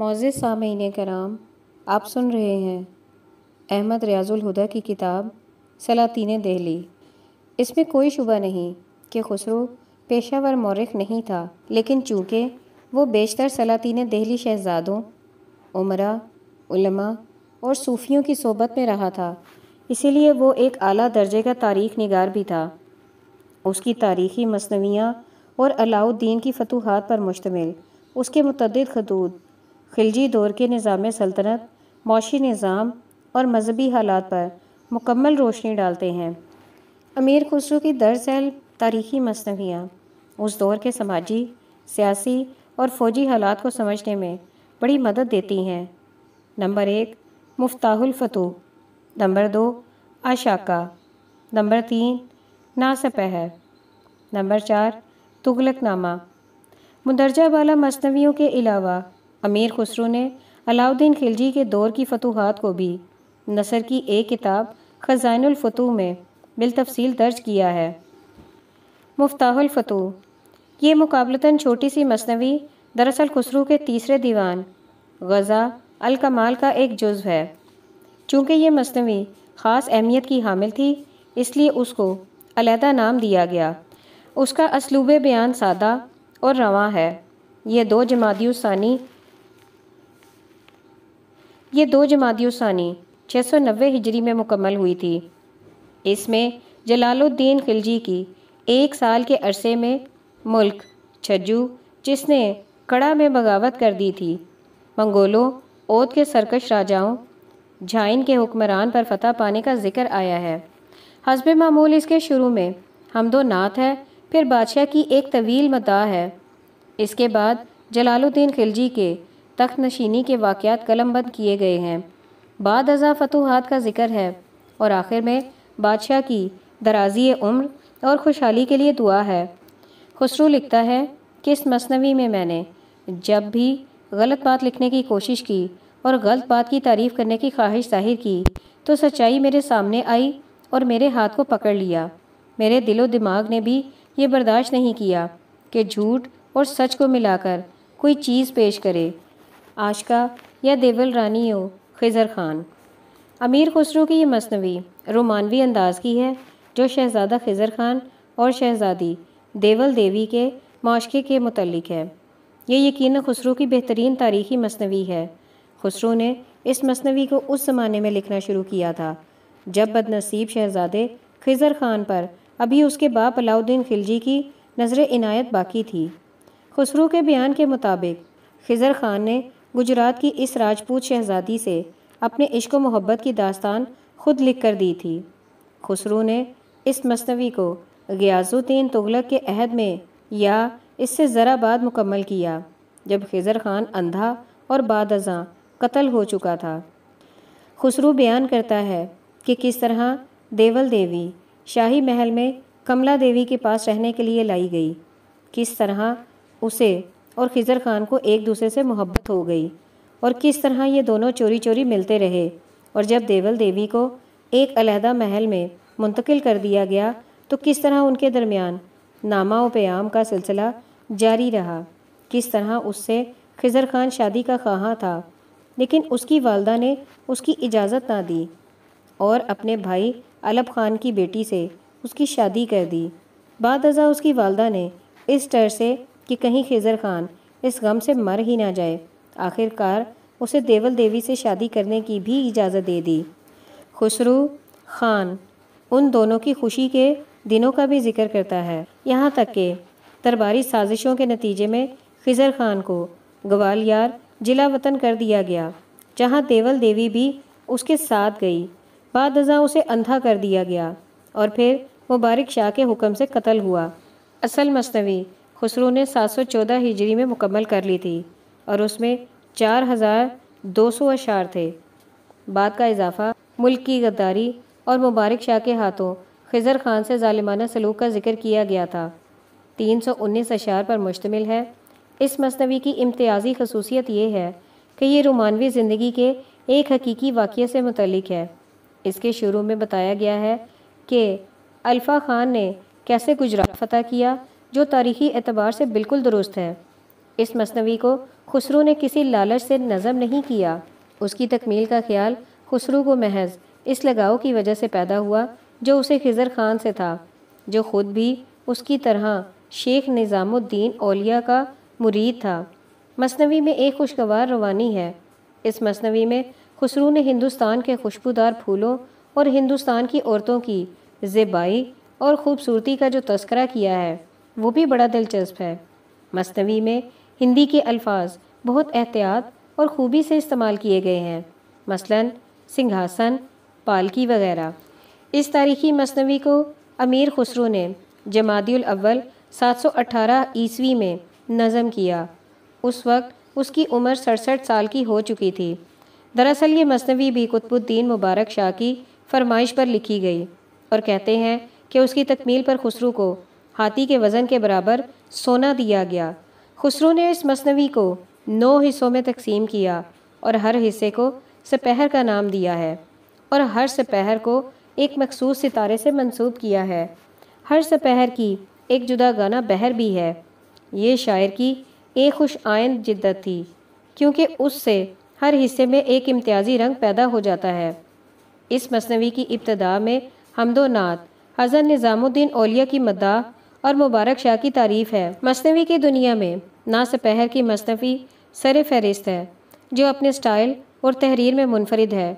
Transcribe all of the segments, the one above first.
मौज़ सामीन कराम आप सुन रहे हैं अहमद रियाज़ुल हुदा की किताब सलातीन दहली इसमें कोई शुबा नहीं कि खसरो पेशावर मौरख नहीं था लेकिन चूँकि वो बेशतर सलातीन दहली शहजादों उमरा उलमा और सूफियों की सोबत में रहा था इसीलिए वो एक आला दर्जे का तारीख निगार भी था उसकी तारीखी मसनवियाँ और अलाउद्दीन की फतूहत पर मुश्तमिल उसके मतदद खतूत खिलजी दौर के निज़ाम सल्तनत मौशी निज़ाम और मजहबी हालात पर मुकम्मल रोशनी डालते हैं अमीर खुसरो की दरअसल तारीखी मसनवियाँ उस दौर के समाजी सियासी और फौजी हालात को समझने में बड़ी मदद देती हैं नंबर एक मुफ्ताहुलफतू नंबर दो आशाका नंबर तीन नासपह नंबर चार तुगलक नामा मुंदरजा वाला मसनवियों के अलावा अमीर खुसरू ने अलाउद्दीन खिलजी के दौर की फतूहत को भी नसर की एक किताब ख़जानफ़तूह में बिलतफसील दर्ज किया है मुफ्ताहलफ़तूह ये मुकाबलता छोटी सी मसनवी दरअसल खसरू के तीसरे दीवान गज़ा अलकमाल का एक जुज़ है चूँकि ये मसनवी ख़ास अहमियत की हामिल थी इसलिए उसको अलहदा नाम दिया गया उसका असलूब बयान सादा और रवा है यह दो सानी ये दो जमादियोसानी छः सौ नब्बे हिजरी में मुकम्मल हुई थी इसमें जलालुद्दीन खिलजी की एक साल के अरसे में मुल्क छज्जू जिसने कड़ा में बगावत कर दी थी मंगोलों ओद के सरकश राजाओं झाइन के हुक्मरान पर फतह पाने का जिक्र आया है हसब मामूल इसके शुरू में हमदो नात है फिर बादशाह की एक तवील मदा है इसके बाद जलालुद्दीन खिलजी के तख्त नशीनी के वाक़ात कलमबंद किए गए हैं बाद अज़ा फतूहत का जिक्र है और आखिर में बादशाह की दराजी उम्र और खुशहाली के लिए दुआ है खसरू लिखता है कि इस मसनवी में मैंने जब भी गलत बात लिखने की कोशिश की और गलत बात की तारीफ़ करने की ख्वाहिश जाहिर की तो सच्चाई मेरे सामने आई और मेरे हाथ को पकड़ लिया मेरे दिलो दिमाग ने भी ये बर्दाश्त नहीं किया कि झूठ और सच को मिलाकर कोई चीज़ पेश करे आशका या देवल रानी हो खिजर खान अमीर खुसरू की ये मसनवी रोमानवी अंदाज़ की है जो शहज़ादा खिजर खान और शहज़ादी देवल देवी के माशके के मतलब है ये यकीन खुसरो की बेहतरीन तारीखी मसनवी है खुसरो ने इस मसनवी को उस ज़माने में लिखना शुरू किया था जब बदनसीब शहजादे खिजर खान पर अभी उसके बाप अलाउद्दीन खिलजी की नज़र इनायत बाकी थी खुसरो के बयान के मुताबिक खिजर खान ने गुजरात की इस राजपूत शहज़ादी से अपने इश्क मोहब्बत की दास्तान खुद लिख कर दी थी खुसरू ने इस मसनवी को गयाजुद्दीन तुगलक के अहद में या इससे ज़रा बाद मुकम्मल किया जब खिजर खान अंधा और बाद अजा कत्ल हो चुका था खुसरू बयान करता है कि किस तरह देवल देवी शाही महल में कमला देवी के पास रहने के लिए लाई गई किस तरह उसे और खिजर खान को एक दूसरे से मोहब्बत हो गई और किस तरह ये दोनों चोरी चोरी मिलते रहे और जब देवल देवी को एक अलहदा महल में मुंतकिल कर दिया गया तो किस तरह उनके दरमियान नामा और प्याम का सिलसिला जारी रहा किस तरह उससे खिजर खान शादी का खाहा था लेकिन उसकी वालदा ने उसकी इजाज़त ना दी और अपने भाई अलब खान की बेटी से उसकी शादी कर दी बाद उसकी वालदा ने इस डर से कि कहीं खिजर खान इस गम से मर ही ना जाए आखिरकार उसे देवल देवी से शादी करने की भी इजाज़त दे दी खुसरू खान उन दोनों की खुशी के दिनों का भी जिक्र करता है यहाँ तक कि दरबारी साजिशों के नतीजे में खिजर खान को ग्वालियर जिला वतन कर दिया गया जहाँ देवल देवी भी उसके साथ गई बाद उसे अंधा कर दिया गया और फिर मुबारक शाह के हुक्म से कत्ल हुआ असल मसनवी खुसरू ने 714 हिजरी में मुकम्मल कर ली थी और उसमें चार हज़ार दो सौ अशार थे बाद का इजाफा मुल्क की गद्दारी और मुबारक शाह के हाथों खज़र खान से ालिमाना सलूक का जिक्र किया गया था तीन सौ उन्नीस अशार पर मुश्तमिल है इस मसनवी की इम्तियाजी खसूसियत ये है कि यह रोमानवी ज़िंदगी के एक हकीकी वाक़े से मुतलिक है इसके शुरू में बताया गया है कि अल्फ़ा ख़ान ने कैसे गुजरात फ़तह किया जो तारीखी एतबार से बिल्कुल दुरुस्त है इस मसनवी को खुसरू ने किसी लालच से नज़म नहीं किया उसकी तकमील का ख्याल खुसरू को महज इस लगाव की वजह से पैदा हुआ जो उसे खिजर खान से था जो ख़ुद भी उसकी तरह शेख निज़ामुद्दीन ओलिया का मुरीद था मसनवी में एक खुशगवार रवानी है इस मसनवी में खुसरू ने हिंदुस्तान के खुशबूदार फूलों और हिंदुस्तान की औरतों की ज़ेबाई और ख़ूबसूरती का जो तस्करा किया है वो भी बड़ा दिलचस्प है मसनवी में हिंदी के अल्फाज बहुत एहतियात और ख़ूबी से इस्तेमाल किए गए हैं मसलन सिंहासन पालकी वगैरह इस तारीखी मसनवी को अमीर खुसरो ने जमादिल अव्वल 718 ईस्वी में नज़म किया उस वक्त उसकी उम्र सड़सठ साल की हो चुकी थी दरअसल ये मसनवी भी कुतबुद्दीन मुबारक शाह की फरमाइश पर लिखी गई और कहते हैं कि उसकी तकमील पर खुसरू को हाथी के वज़न के बराबर सोना दिया गया खुसरू ने इस मसनवी को नौ हिस्सों में तकसीम किया और हर हिस्से को सपहर का नाम दिया है और हर सपहर को एक मखसूस सितारे से मनसूब किया है हर सपहर की एक जुदा गाना बहर भी है ये शायर की एक खुश आयन जिद्दत थी क्योंकि उससे हर हिस्से में एक इम्तियाजी रंग पैदा हो जाता है इस मसनवी की इब्तदा में हमदो नात हज़र निज़ामुद्दीन ओलिया की मदा और मुबारक शाह की तारीफ़ है मसनवी की दुनिया में ना सपहर की मसनवी सर फहरिस्त है जो अपने स्टाइल और तहरीर में मुनफरद है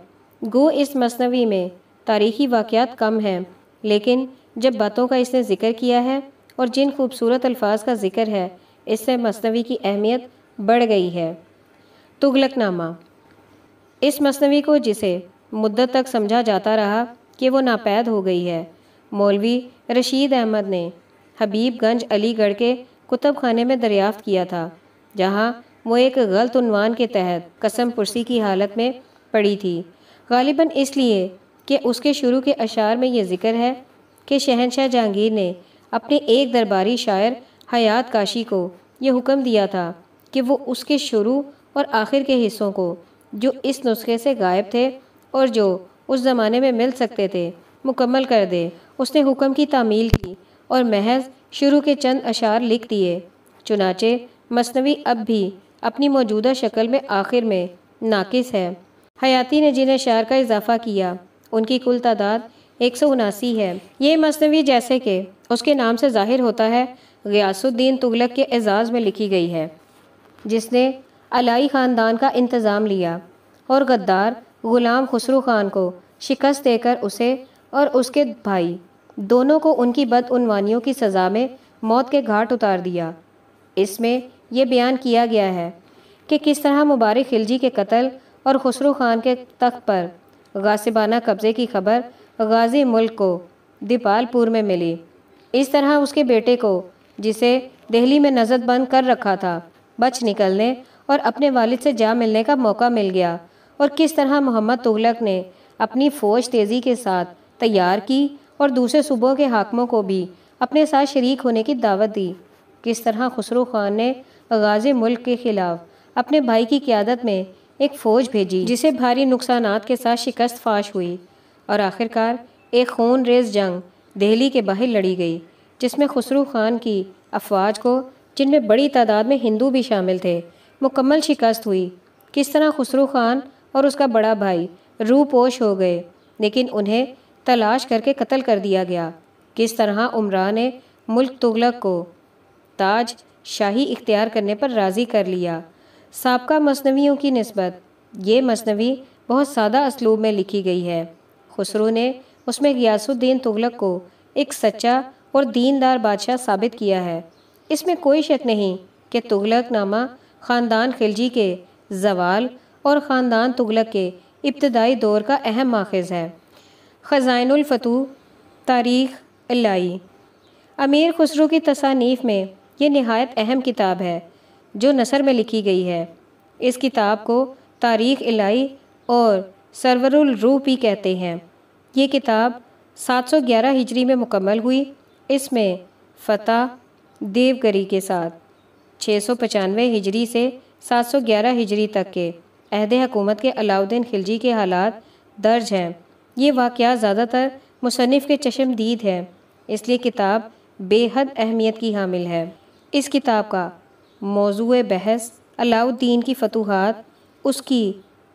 गो इस मसनवी में तारीखी वाक़ात कम हैं लेकिन जब बातों का इसने ज़िक्र किया है और जिन खूबसूरत अल्फाज का ज़िक्र है इससे मसनवी की अहमियत बढ़ गई है तुगलकनामा इस मसनवी को जिसे मुद्दत तक समझा जाता रहा कि वो नापैद हो गई है मौलवी रशीद अहमद ने हबीबगंज अलीगढ़ के कुतुब खाने में दरियाफ्त किया था जहाँ वो एक गलत उनवान के तहत कसम पुरसी की हालत में पड़ी थी गालिबा इसलिए कि उसके शुरू के अशार में ये जिक्र है कि शहनशाह जहांगीर ने अपने एक दरबारी शायर हयात काशी को यह हुक्म दिया था कि वो उसके शुरू और आखिर के हिस्सों को जो इस नुस्खे से गायब थे और जो उस ज़माने में मिल सकते थे मुकम्मल कर दे उसने हुक्म की तामील की और महज शुरू के चंद अशार लिख दिए चुनाचे मसनवी अब भी अपनी मौजूदा शक्ल में आखिर में नाकिस है हयाती ने जिन अशार का इजाफा किया उनकी कुल तादाद एक सौ उनासी है ये मसनवी जैसे कि उसके नाम से जाहिर होता है गयासुद्दीन तुगलक के एजाज़ में लिखी गई है जिसने अलाई ख़ानदान का इंतज़ाम लिया और गद्दार ग़ुलाम खसरू ख़ान को शिकस्त देकर उसे और उसके भाई दोनों को उनकी बदउनवानियों की सज़ा में मौत के घाट उतार दिया इसमें यह बयान किया गया है कि किस तरह मुबारक खिलजी के कत्ल और खसरू खान के तख्त पर गासिबाना कब्ज़े की खबर गाजी मुल्क को दीपालपुर में मिली इस तरह उसके बेटे को जिसे दिल्ली में नजर बंद कर रखा था बच निकलने और अपने वालिद से जा मिलने का मौका मिल गया और किस तरह मोहम्मद तुगलक ने अपनी फ़ौज तेज़ी के साथ तैयार की और दूसरे सूबों के हाकमों को भी अपने साथ शरीक होने की दावत दी किस तरह खसरू खान ने गाजी मुल्क के खिलाफ अपने भाई की क्यादत में एक फ़ौज भेजी जिसे भारी नुकसान के साथ शिकस्त फाश हुई और आखिरकार एक खून रेज जंग दिल्ली के बाहर लड़ी गई जिसमें खसरू खान की अफवाज को जिनमें बड़ी तादाद में हिंदू भी शामिल थे मुकम्मल शिकस्त हुई किस तरह खसरू खान और उसका बड़ा भाई रूपोश हो गए लेकिन उन्हें तलाश करके कत्ल कर दिया गया किस तरह उमरा ने मुल्क तुगलक को ताज शाही इख्तियार करने पर राज़ी कर लिया सबका मसनवियों की नस्बत ये मसनवी बहुत सादा इसलूब में लिखी गई है खसरू ने उसमें गयासुद्दीन तुगलक को एक सच्चा और दीनदार बादशाह साबित किया है इसमें कोई शक नहीं कि तुगलक नामा ख़ानदान खिलजी के जवाल और ख़ानदान तुगलक के इब्तदाई दौर का अहम माखज़ है ख़ज़ानफ़तूह तारीख़ अलाई अमीर खुसरो की तसानीफ़ में यह नहायत अहम किताब है जो नसर में लिखी गई है इस किताब को तारीख़ इलाई और सरवरुल रूह भी कहते हैं ये किताब 711 हिजरी में मुकम्मल हुई इसमें फ़तह देवगरी के साथ छः सौ पचानवे हिजरी से 711 हिजरी तक के अहद हकूमत के अलाउद्दीन खिलजी के हालात दर्ज हैं ये वाक़ ज़्यादातर मुसनफ़ के चशमदीद हैं इसलिए किताब बेहद अहमियत की हामिल है इस किताब का मौजू बहस अलाउद्दीन की फतूहत उसकी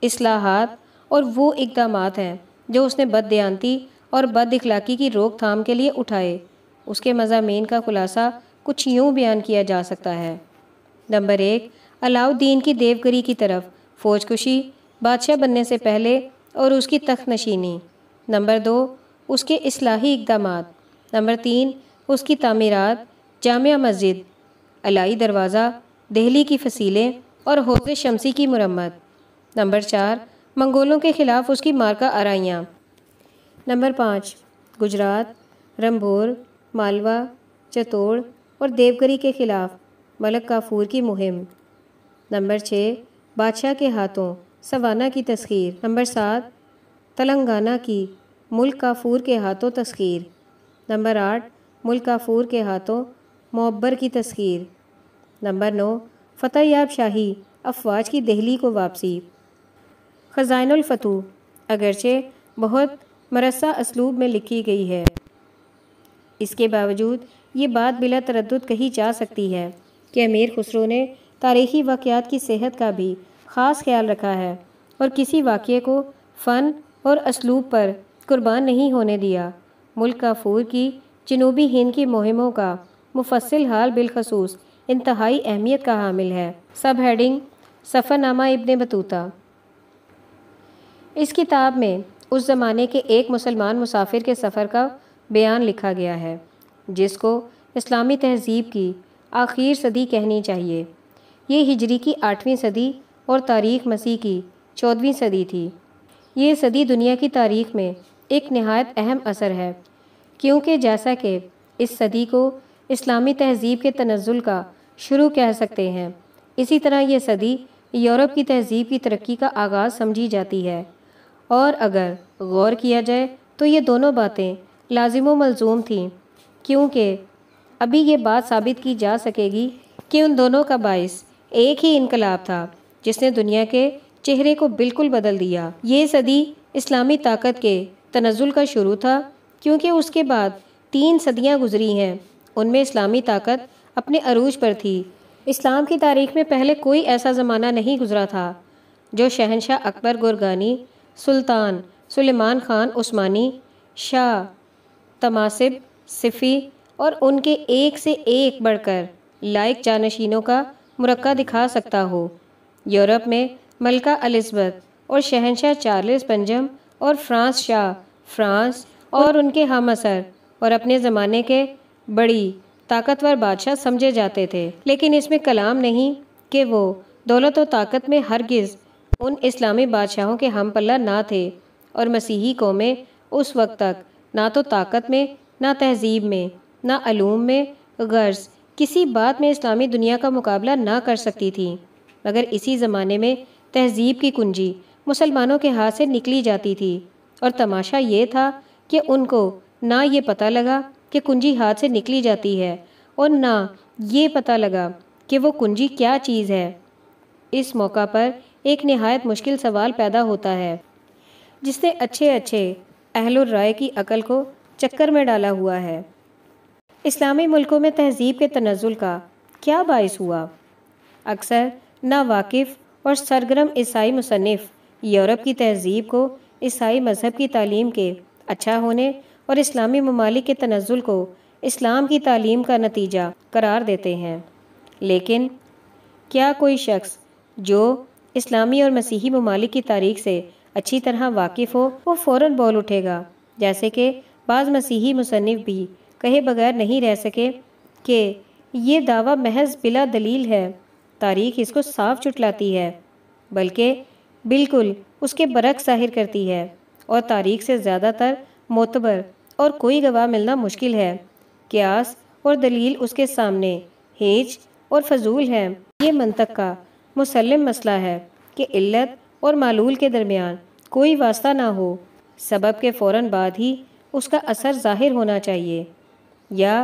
असलाहत और वो इकदाम हैं जो उसने बददयांती और बद अखलाक़ी की रोकथाम के लिए उठाए उसके मजामी का खुलासा कुछ यूँ बयान किया जा सकता है नंबर एक अलाउद्दीन की देवगरी की तरफ फौजकुशी बादशाह बनने से पहले और उसकी तख नशीनी नंबर दो उसके असलाही इकदाम नंबर तीन उसकी तमीरत जाम मस्जिद अलाई दरवाज़ा दिल्ली की फसीलें और हौज शमसी की मरम्मत नंबर चार मंगोलों के ख़िलाफ़ उसकी मार्का आरइयाँ नंबर पाँच गुजरात रंभोर मालवा चतोड़ और देवगरी के ख़िलाफ़ मलक काफूर की मुहिम नंबर छः बादशाह के हाथों सवाना की तस्खीर नंबर सात तेलंगाना की मुल्क काफूर के हाथों तस्खीर नंबर आठ मुल्क काफूर के हाथों मब्बर की तस्खीर नंबर नौ फतेब याब शाही अफवाज की दहली को वापसी ख़जानफ़तू अगरचे बहुत मरसा इसलूब में लिखी गई है इसके बावजूद ये बात बिला तरद कही जा सकती है कि अमीर खुसरो ने तारीखी वाक़ात की सेहत का भी ख़ास ख्याल रखा है और किसी वाक्य को फ़न और असलूब पर कुर्बान नहीं होने दिया मुल्क काफूर की जनूबी हिंद की मुहिमों का मुफसल हाल बिलखसूस इंतहाई अहमियत का हामिल है सब हेडिंग सफ़रनामा इबन बतूता इस किताब में उस ज़माने के एक मुसलमान मुसाफिर के सफ़र का बयान लिखा गया है जिसको इस्लामी तहजीब की आखिर सदी कहनी चाहिए ये हिजरी की आठवीं सदी और तारीख मसीह की चौदहवीं सदी थी ये सदी दुनिया की तारीख में एक नहायत अहम असर है क्योंकि जैसा कि इस सदी को इस्लामी तहजीब के तनजुल का शुरू कह सकते हैं इसी तरह यह सदी यूरोप की तहजीब की तरक्की का आगाज़ समझी जाती है और अगर गौर किया जाए तो ये दोनों बातें लाजिम मलजूम थीं क्योंकि अभी ये बात साबित की जा सकेगी कि उन दोनों का बायस एक ही इनकलाब था जिसने दुनिया के चेहरे को बिल्कुल बदल दिया ये सदी इस्लामी ताकत के तनजुल का शुरू था क्योंकि उसके बाद तीन सदियां गुजरी हैं उनमें इस्लामी ताकत अपने अरूज पर थी इस्लाम की तारीख में पहले कोई ऐसा ज़माना नहीं गुजरा था जो शहनशाह अकबर गुरगानी सुल्तान सुलेमान खान उस्मानी शाह तमासिब सिफ़ी और उनके एक से एक बढ़कर लायक जानशीनों का मुरक्का दिखा सकता हो यूरोप में मलका अलिजबत और शहनशाह चार्ल्स पंजम और फ्रांस शाह फ्रांस और उनके हम असर और अपने ज़माने के बड़ी ताकतवर बादशाह समझे जाते थे लेकिन इसमें कलाम नहीं कि वो दौलत और ताकत में हरगिज़ उन इस्लामी बादशाहों के हम पल्ला ना थे और मसीही कौमें उस वक्त तक ना तो ताकत में ना तहजीब में ना अलूम में गर्ज किसी बात में इस्लामी दुनिया का मुकाबला ना कर सकती थी मगर इसी ज़माने में तहजीब की कुंजी मुसलमानों के हाथ से निकली जाती थी और तमाशा ये था कि उनको ना ये पता लगा कि कुंजी हाथ से निकली जाती है और ना ये पता लगा कि वो कुंजी क्या चीज़ है इस मौका पर एक नहायत मुश्किल सवाल पैदा होता है जिसने अच्छे अच्छे अहलुर राय की अकल को चक्कर में डाला हुआ है इस्लामी मुल्कों में तहजीब के तनज़ुल का क्या बायस हुआ अक्सर ना वाकिफ़ और सरगर्म ईसाई मुसनफ़ यूरोप की तहजीब को ईसाई मज़हब की तालीम के अच्छा होने और इस्लामी ममालिक के तनज़ुल को इस्लाम की तालीम का नतीजा करार देते हैं लेकिन क्या कोई शख्स जो इस्लामी और मसीही ममालिक की तारीख से अच्छी तरह वाकिफ़ हो वो फ़ौर बोल उठेगा जैसे कि बाज़ मसीही मुसनफ़ भी कहे बगैर नहीं रह सके कि ये दावा महज बिला दलील है तारीख इसको साफ चुटलाती है बल्कि बिल्कुल उसके बरक जाहिर करती है और तारीख से ज़्यादातर मोतबर और कोई गवाह मिलना मुश्किल है क्यास और दलील उसके सामने हेज और फजूल है ये मनतक का मुसलम मसला है कि इल्लत और मालूल के दरमियान कोई वास्ता ना हो सबब के फ़ौर बाद ही उसका असर ज़ाहिर होना चाहिए या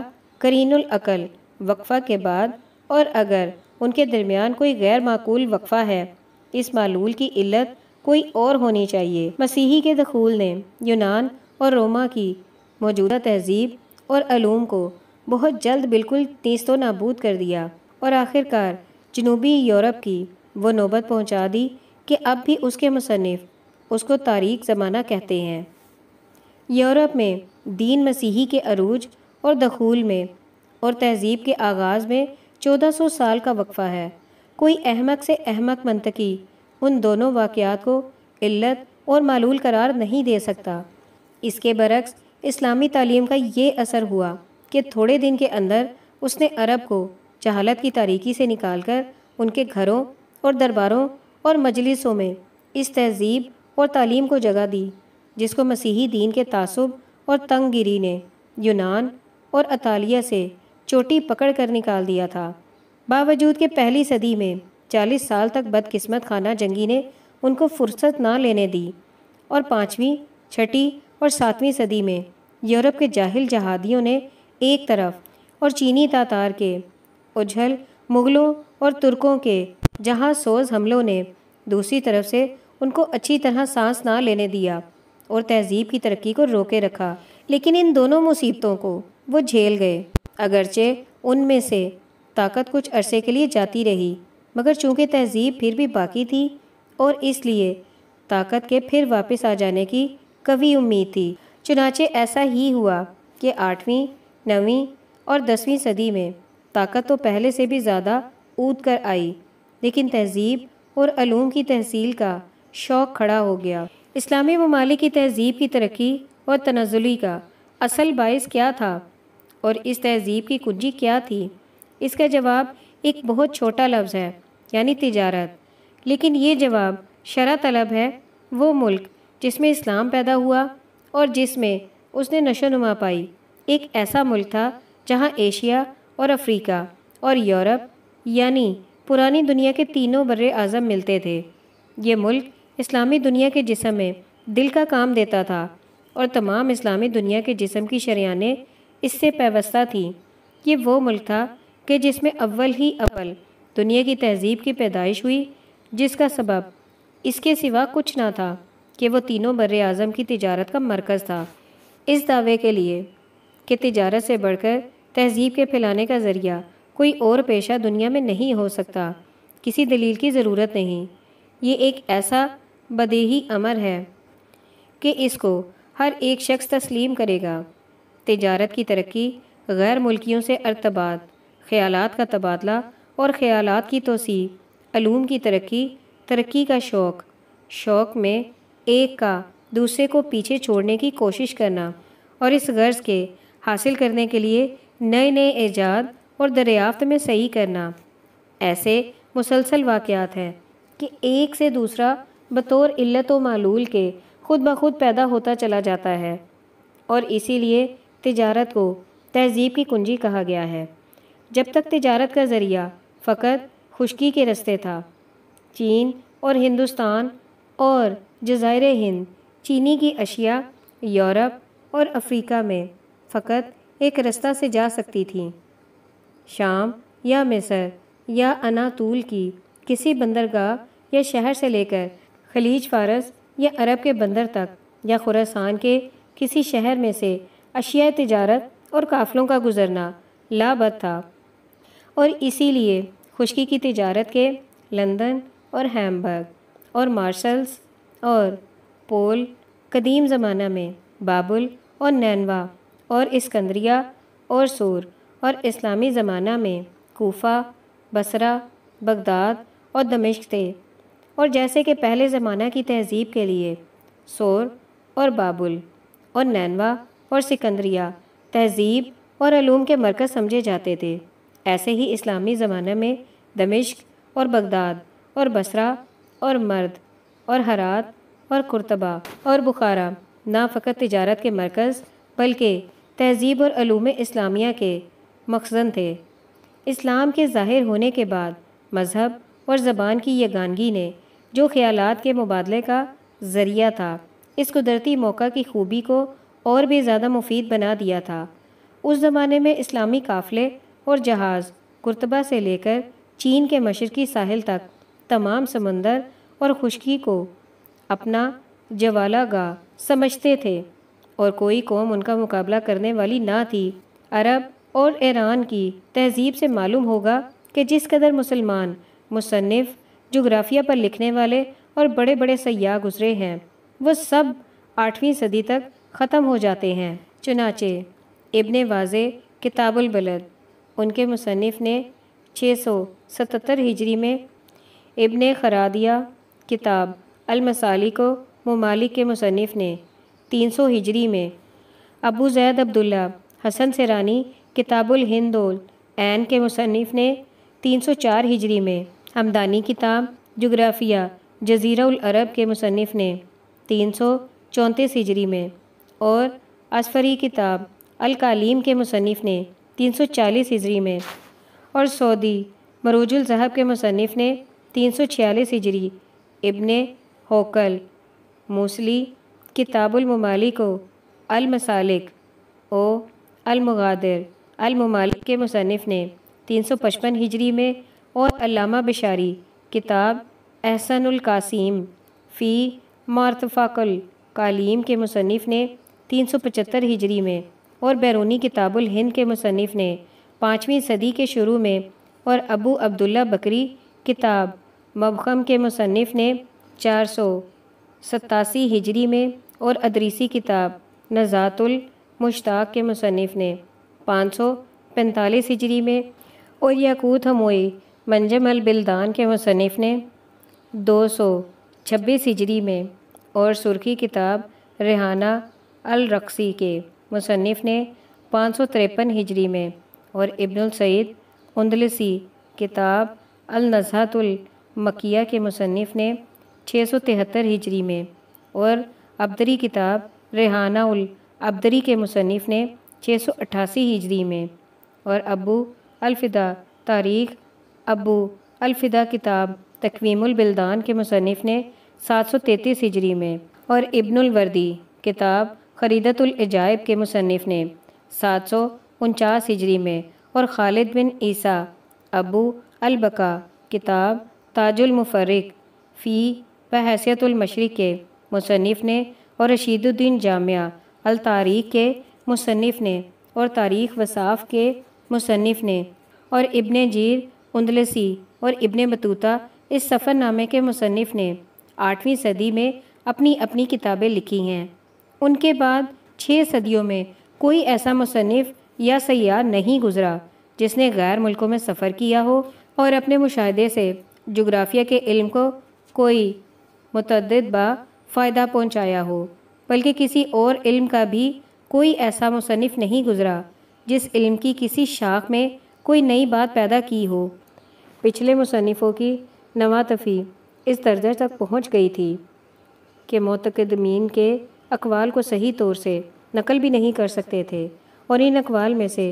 अकल वक्फ़ा के बाद और अगर उनके दरमियान कोई गैर माकूल वक्फा है इस मालूल की इल्लत कोई और होनी चाहिए मसीही के दखूल ने यूनान और रोमा की मौजूदा तहजीब और अलूम को बहुत जल्द बिल्कुल तीस तो नाबूद कर दिया और आखिरकार जनूबी यूरोप की वो नौबत पहुंचा दी कि अब भी उसके मुसनफ़ उसको तारीख ज़माना कहते हैं यूरोप में दीन मसीही के अरूज और दखूल में और तहजीब के आगाज़ में चौदह सौ साल का वक्फा है कोई अहमक से अहमक मनतकी उन दोनों वाक़ात को इल्लत और मालूल करार नहीं दे सकता इसके बरक्स इस्लामी तालीम का ये असर हुआ कि थोड़े दिन के अंदर उसने अरब को जहालत की तारीकी से निकाल कर उनके घरों और दरबारों और मजलिसों में इस तहजीब और तालीम को जगह दी जिसको मसीही दीन के तसब और तंग गिरी ने यूनान और अतालिया से चोटी पकड़ कर निकाल दिया था बावजूद के पहली सदी में चालीस साल तक बदकिस्मत खाना जंगी ने उनको फुर्सत ना लेने दी और पाँचवीं छठी और सातवीं सदी में यूरोप के जाहिल जहादियों ने एक तरफ और चीनी तातार के उजल मुग़लों और तुर्कों के जहाँ सोज हमलों ने दूसरी तरफ से उनको अच्छी तरह सांस ना लेने दिया और तहजीब की तरक्की को रोके रखा लेकिन इन दोनों मुसीबतों को वो झेल गए अगरचे उनमें से ताकत कुछ अरसे के लिए जाती रही मगर चूंकि तहजीब फिर भी बाकी थी और इसलिए ताकत के फिर वापस आ जाने की कभी उम्मीद थी चुनाचे ऐसा ही हुआ कि आठवीं नवीं और दसवीं सदी में ताकत तो पहले से भी ज़्यादा ऊद कर आई लेकिन तहजीब और अलूम की तहसील का शौक़ खड़ा हो गया इस्लामी ममालिक की तहजीब की तरक्की और तनजुली का असल बायस क्या था और इस तहजीब की कुंजी क्या थी इसका जवाब एक बहुत छोटा लफ्ज़ है यानी तिजारत लेकिन ये जवाब शरा तलब है वो मुल्क जिसमें इस्लाम पैदा हुआ और जिसमें उसने नशोनुमा पाई एक ऐसा मुल्क था जहाँ एशिया और अफ्रीका और यूरोप यानी पुरानी दुनिया के तीनों बर अज़म मिलते थे ये मुल्क इस्लामी दुनिया के जिसम में दिल का काम देता था और तमाम इस्लामी दुनिया के जिसम की शरियाने इससे पैवस्ता थी ये वो मुल्क था कि जिसमें अव्वल ही अव्वल दुनिया की तहजीब की पैदाइश हुई जिसका सबब इसके सिवा कुछ ना था कि वो तीनों बर अज़म की तजारत का मरकज़ था इस दावे के लिए कि तजारत से बढ़कर तहजीब के फैलाने का ज़रिया कोई और पेशा दुनिया में नहीं हो सकता किसी दलील की ज़रूरत नहीं ये एक ऐसा बदेही अमर है कि इसको हर एक शख्स तस्लीम करेगा तजारत की तरक्की गैर मुल्कियों से अरतबात ख्याल का तबादला और ख्याल की तोसी अलूम की तरक्की तरक्की का शौक़ शौक़ में एक का दूसरे को पीछे छोड़ने की कोशिश करना और इस गर्ज के हासिल करने के लिए नए नए ऐजाद और दरियाफ्त में सही करना ऐसे मुसलसल वाक़ात हैं कि एक से दूसरा बतौर इल्लत व मालूल के खुद ब खुद पैदा होता चला जाता है और इसीलिए तजारत को तहजीब की कुंजी कहा गया है जब तक तजारत का ज़रिया फ़कत खुशकी के रस्ते था चीन और हिंदुस्तान और जजायर हिंद चीनी की अशिया यूरोप और अफ्रीका में फ़कत एक रास्ता से जा सकती थी शाम या मिसर या अनातूल की किसी बंदरगाह या शहर से लेकर खलीज फारस या अरब के बंदर तक या खुरासान के किसी शहर में से अशिया तजारत और काफ़लों का गुजरना लाबत था और इसीलिए खुशकी की तजारत के लंदन और हैम्बर्ग और मार्शल्स और पोल कदीम ज़माना में बाबुल और नैनवा और इसकंदरिया और सूर और इस्लामी ज़माना में कोफा बसरा बगदाद और दमिश्क थे और जैसे कि पहले ज़माना की तहजीब के लिए सोर और बाबुल और नैनवा और सिकंदरिया तहजीब और अलूम के मरकज़ समझे जाते थे ऐसे ही इस्लामी ज़माने में दमिश्क और बगदाद और बसरा और मर्द और हरात और कुरतबा और बुखारा ना फ़कत तजारत के मरकज़ बल्कि तहजीब और अलूम इस्लामिया के मखजन थे इस्लाम के ज़ाहिर होने के बाद मज़हब और ज़बान की यगानगी ने जो ख्यालात के मुबादले का ज़रिया था इस कुदरती मौका की खूबी को और भी ज़्यादा मुफीद बना दिया था उस ज़माने में इस्लामी काफ़िले और जहाज़ कुर्तबा से लेकर चीन के मशरकी साहिल तक तमाम समंदर और खुशकी को अपना जवाला गा समझते थे और कोई कौम उनका मुकाबला करने वाली ना थी अरब और ईरान की तहजीब से मालूम होगा कि जिस कदर मुसलमान मुसनफ़ जुग्राफिया पर लिखने वाले और बड़े बड़े सयाह गुज़रे हैं वह सब आठवीं सदी तक ख़त्म हो जाते हैं चुनाचे इबन वाज किताबुल बलद उनके मुसनफ़ ने छः सौ सतहत्तर हिजरी में इबन खरादिया किताब अलमसाली को ममालिक के मुसनफ़ ने तीन सौ हिजरी में Abu Zaid Abdullah Hasan Sarani किताबुल हिंदोल एन के मुसनफ़ ने तीन सौ चार हिजरी में हमदानी किताब जुग्राफ़िया जजीरा अरब के मुसनफ़ ने तीन सौ चौंतीस हिजरी में और असफरी किताब अलकालीम के मुसनफ़ ने 340 हिजरी में और सऊदी मरूजुल जहब के मुसनफ़ ने तीन सौ छियालीस हिजरी इबन होकल मूसली किताबुलमालिक को अलमसालिक ओ अलमगादर अलमालिक के मुसनफ़ ने तीन सौ पचपन हिजरी में और अलामा बशारी किताब एहसनकासीम फ़ी मारतफ़ाकुल कालीम के मुसनफ़ ने तीन सौ पचहत्तर हिजरी में और बैरूनी किताबुल हिंद के मुसनफ़ ने पाँचवीं सदी के शुरू में और अबू अब्दुल्ला बकरी किताब मबखम के मुसनफ़ ने चार सौ सतासी हिजरी में और अदरीसी किताब नज़ातुल मुश्ताक के मुसनफ़ ने पाँच सौ पैंतालीस हिजरी में और याकूत हमोई मंजम अलबिलदान के मुसनफ़ ने दो सौ छब्बीस हिजरी में और सुर्खी किताब रेहाना अल रक्सी के मुसनफ़ ने पाँच सौ तिरपन हिजरी में और इब्नुल सईद उंदलसी किताब अल नजहातुल मकिया के मुसनफ़ ने छः सौ तिहत्तर हिजरी में और अब्दरी किताब रेहाना उल अब्दरी के मुसनफ़ ने छः सौ अट्ठासी हिजरी में और अबू अलफिदा तारीख अबू अलफिदा किताब बिल्दान के मुसनफ़ ने सात सौ तैतीस हिजरी में और इब्नुलवर्दी किताब ख़रीदतुलजायब के मुसनफ़ ने सात सौ उनचास हिजरी में और खालिद बिन ईसा अबू अलबका किताब ताजुलमफरक फ़ी बहसीतमशरक़ के मुसनफ़ ने और रशीदुद्दीन जामिया अल तारीख के मुसनफ़ ने और तारीख़ वसाफ़ के मुसनफ़ ने और इबन जीर उन्दलसी और इबन बतूता इस सफ़रनामे के मुसनफ़ ने आठवीं सदी में अपनी अपनी किताबें लिखी हैं उनके बाद छः सदियों में कोई ऐसा मुसनफ़ या सयार नहीं गुजरा जिसने गैर मुल्कों में सफ़र किया हो और अपने मुशाहदे से जुग्राफ़िया के इल्म को कोई मतद बा फ़ायदा पहुँचाया हो बल्कि किसी और इल्म का भी कोई ऐसा मुसनफ़ नहीं गुजरा जिस इल्म की किसी शाख में कोई नई बात पैदा की हो पिछले मुसनफ़ों की नवातफी इस दर्जे तक पहुँच गई थी कि के, के अकवाल को सही तौर से नकल भी नहीं कर सकते थे और इन अकवाल में से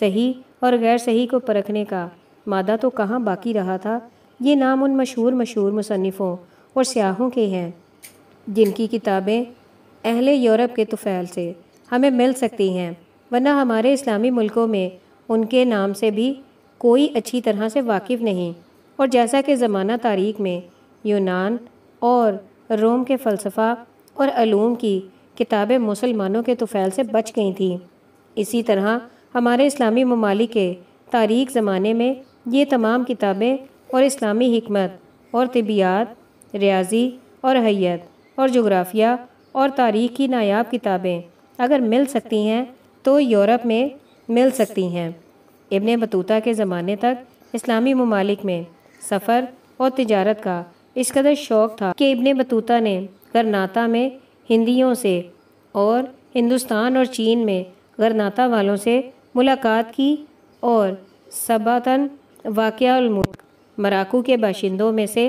सही और गैर सही को परखने का मादा तो कहाँ बाकी रहा था ये नाम उन मशहूर मशहूर मुसनफ़ों और स्याहों के हैं जिनकी किताबें अहले यूरोप के तुफ़ैल से हमें मिल सकती हैं वरना हमारे इस्लामी मुल्कों में उनके नाम से भी कोई अच्छी तरह से वाकिफ़ नहीं और जैसा कि ज़माना तारीख में यूनान और रोम के फ़लसफ़ा और अलूम की किताबें मुसलमानों के तुफैल से बच गई थीं इसी तरह हमारे इस्लामी ममालिक के तारीख ज़माने में ये तमाम किताबें और इस्लामी हमत और तबियात रियाजी और हैत और जोग्राफिया और तारीख की नायाब किताबें अगर मिल सकती हैं तो यूरोप में मिल सकती हैं इबन बतूता के ज़माने तक इस्लामी ममालिक में सफ़र और तजारत का इस कदर शौक़ था कि इबन बतूता ने गरनाता में हिंदियों से और हिंदुस्तान और चीन में गरनाता वालों से मुलाकात की और सबातन वाक़ामुल्क मराकू के बाशिंदों में से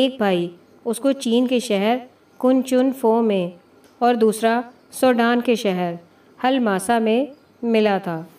एक भाई उसको चीन के शहर कुनचुन फो में और दूसरा सोडान के शहर हलमासा में मिला था